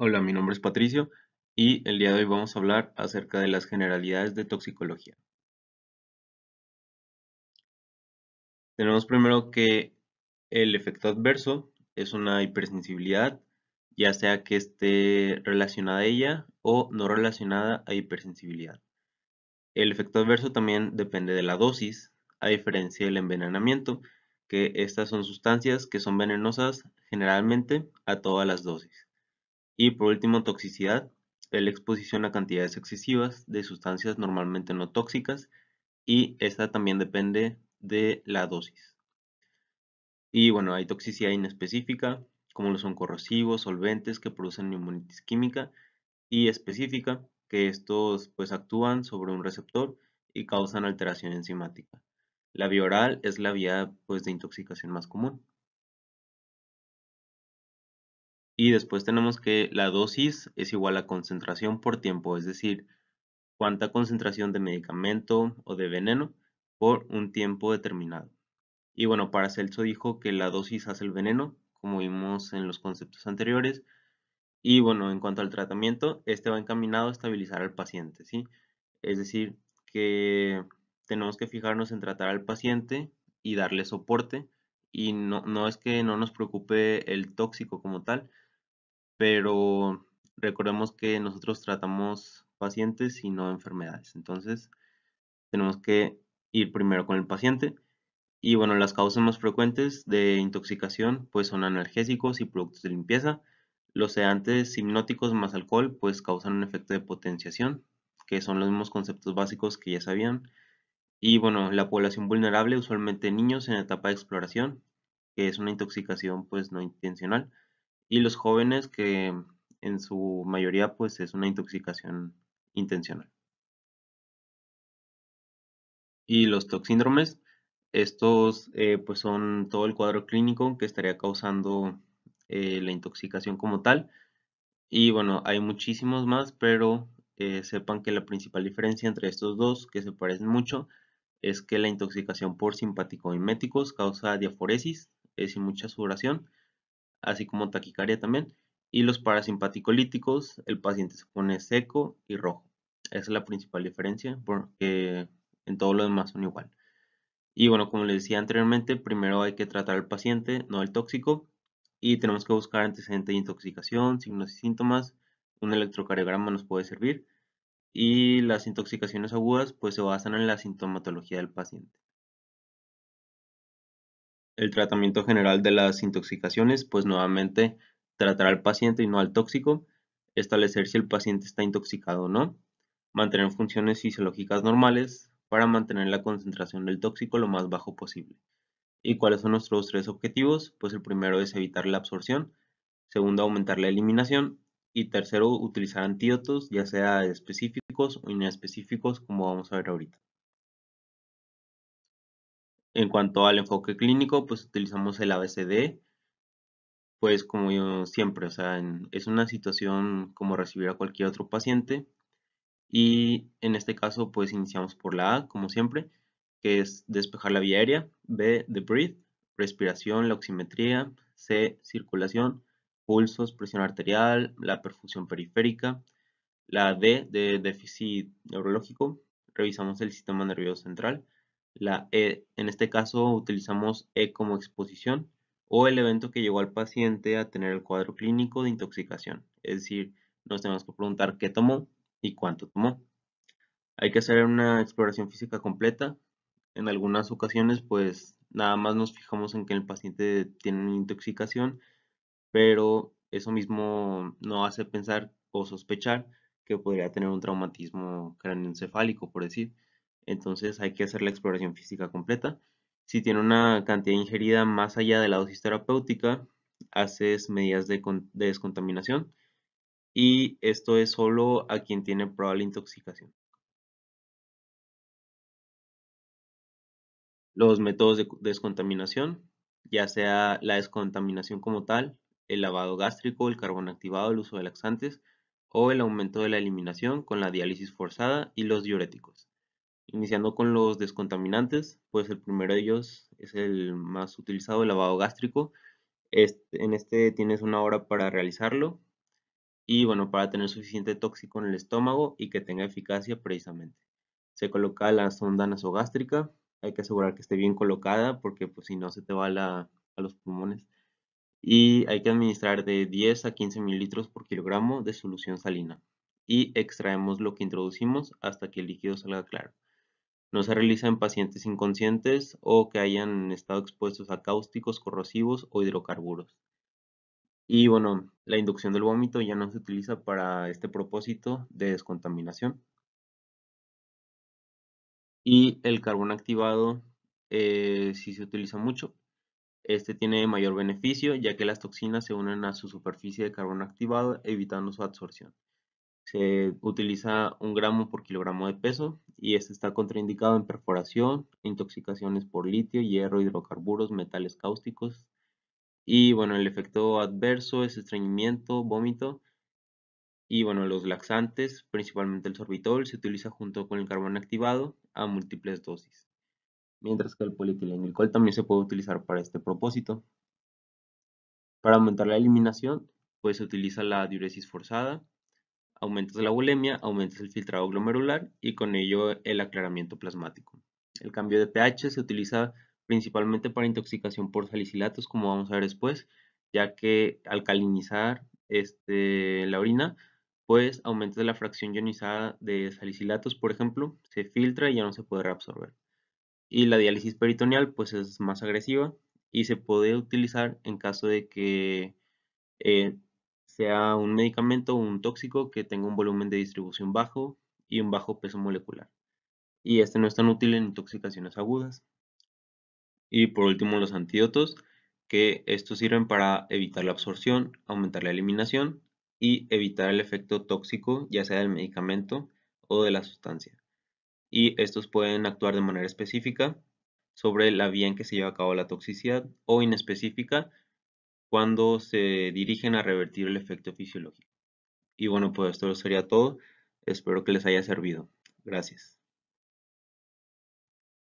Hola, mi nombre es Patricio y el día de hoy vamos a hablar acerca de las generalidades de toxicología. Tenemos primero que el efecto adverso es una hipersensibilidad, ya sea que esté relacionada a ella o no relacionada a hipersensibilidad. El efecto adverso también depende de la dosis, a diferencia del envenenamiento, que estas son sustancias que son venenosas generalmente a todas las dosis. Y por último, toxicidad, la exposición a cantidades excesivas de sustancias normalmente no tóxicas y esta también depende de la dosis. Y bueno, hay toxicidad inespecífica, como lo son corrosivos, solventes que producen neumonitis química y específica, que estos pues actúan sobre un receptor y causan alteración enzimática. La vía oral es la vía pues de intoxicación más común. Y después tenemos que la dosis es igual a concentración por tiempo, es decir, cuánta concentración de medicamento o de veneno por un tiempo determinado. Y bueno, Paracelso dijo que la dosis hace el veneno, como vimos en los conceptos anteriores. Y bueno, en cuanto al tratamiento, este va encaminado a estabilizar al paciente, ¿sí? Es decir, que tenemos que fijarnos en tratar al paciente y darle soporte. Y no, no es que no nos preocupe el tóxico como tal, pero recordemos que nosotros tratamos pacientes y no enfermedades. Entonces, tenemos que ir primero con el paciente. Y bueno, las causas más frecuentes de intoxicación pues son analgésicos y productos de limpieza. Los sedantes hipnóticos más alcohol pues causan un efecto de potenciación, que son los mismos conceptos básicos que ya sabían. Y bueno, la población vulnerable, usualmente niños en etapa de exploración, que es una intoxicación pues no intencional y los jóvenes que en su mayoría pues es una intoxicación intencional. Y los toxíndromes, estos eh, pues son todo el cuadro clínico que estaría causando eh, la intoxicación como tal. Y bueno, hay muchísimos más, pero eh, sepan que la principal diferencia entre estos dos, que se parecen mucho, es que la intoxicación por simpático causa diaforesis, es decir, mucha sudoración, así como taquicardia también, y los parasimpaticolíticos, el paciente se pone seco y rojo. Esa es la principal diferencia, porque en todo lo demás son igual. Y bueno, como les decía anteriormente, primero hay que tratar al paciente, no al tóxico, y tenemos que buscar antecedentes de intoxicación, signos y síntomas, un electrocardiograma nos puede servir, y las intoxicaciones agudas pues se basan en la sintomatología del paciente el tratamiento general de las intoxicaciones, pues nuevamente tratar al paciente y no al tóxico, establecer si el paciente está intoxicado o no, mantener funciones fisiológicas normales para mantener la concentración del tóxico lo más bajo posible. ¿Y cuáles son nuestros tres objetivos? Pues el primero es evitar la absorción, segundo aumentar la eliminación y tercero utilizar antídotos, ya sea específicos o inespecíficos como vamos a ver ahorita. En cuanto al enfoque clínico, pues utilizamos el ABCD, pues como siempre, o sea, es una situación como recibir a cualquier otro paciente y en este caso pues iniciamos por la A, como siempre, que es despejar la vía aérea, B, de breath, respiración, la oximetría, C, circulación, pulsos, presión arterial, la perfusión periférica, la D de déficit neurológico, revisamos el sistema nervioso central, la E, en este caso utilizamos E como exposición o el evento que llevó al paciente a tener el cuadro clínico de intoxicación. Es decir, nos tenemos que preguntar qué tomó y cuánto tomó. Hay que hacer una exploración física completa. En algunas ocasiones, pues nada más nos fijamos en que el paciente tiene una intoxicación, pero eso mismo no hace pensar o sospechar que podría tener un traumatismo cráneoencefálico, por decir entonces hay que hacer la exploración física completa. Si tiene una cantidad ingerida más allá de la dosis terapéutica, haces medidas de, descontaminación y esto es solo a quien tiene probable intoxicación. Los métodos de descontaminación, ya sea la descontaminación como tal, el lavado gástrico, el carbón activado, el uso de laxantes o el aumento de la eliminación con la diálisis forzada y los diuréticos. Iniciando con los descontaminantes, pues el primero de ellos es el más utilizado, el lavado gástrico. en este tienes una hora para realizarlo y bueno, para tener suficiente tóxico en el estómago y que tenga eficacia precisamente. Se coloca la sonda nasogástrica, hay que asegurar que esté bien colocada porque pues si no se te va a los pulmones. Y hay que administrar de 10 a 15 mililitros por kilogramo de solución salina. Y extraemos lo que introducimos hasta que el líquido salga claro. No se realiza en pacientes inconscientes o que hayan estado expuestos a cáusticos, corrosivos o hidrocarburos. Y bueno, la inducción del vómito ya no se utiliza para este propósito de descontaminación. Y el carbón activado si eh, sí se utiliza mucho. Este tiene mayor beneficio ya que las toxinas se unen a su superficie de carbón activado evitando su absorción. Se utiliza un gramo por kilogramo de peso y este está contraindicado en perforación, intoxicaciones por litio, hierro, hidrocarburos, metales cáusticos. Y bueno, el efecto adverso es estreñimiento, vómito. Y bueno, los laxantes, principalmente el sorbitol, se utiliza junto con el carbón activado a múltiples dosis. Mientras que el polietilenglicol también se puede utilizar para este propósito. Para aumentar la eliminación, pues se utiliza la diuresis forzada aumentas la bulimia, aumentas el filtrado glomerular y con ello el aclaramiento plasmático. El cambio de pH se utiliza principalmente para intoxicación por salicilatos, como vamos a ver después, ya que alcalinizar este, la orina, pues aumenta la fracción ionizada de salicilatos, por ejemplo, se filtra y ya no se puede reabsorber. Y la diálisis peritoneal, pues es más agresiva y se puede utilizar en caso de que eh, sea un medicamento o un tóxico que tenga un volumen de distribución bajo y un bajo peso molecular. Y este no es tan útil en intoxicaciones agudas. Y por último, los antídotos, que estos sirven para evitar la absorción, aumentar la eliminación y evitar el efecto tóxico, ya sea del medicamento o de la sustancia. Y estos pueden actuar de manera específica sobre la vía en que se lleva a cabo la toxicidad o inespecífica cuando se dirigen a revertir el efecto fisiológico. Y bueno, pues esto sería todo. Espero que les haya servido. Gracias.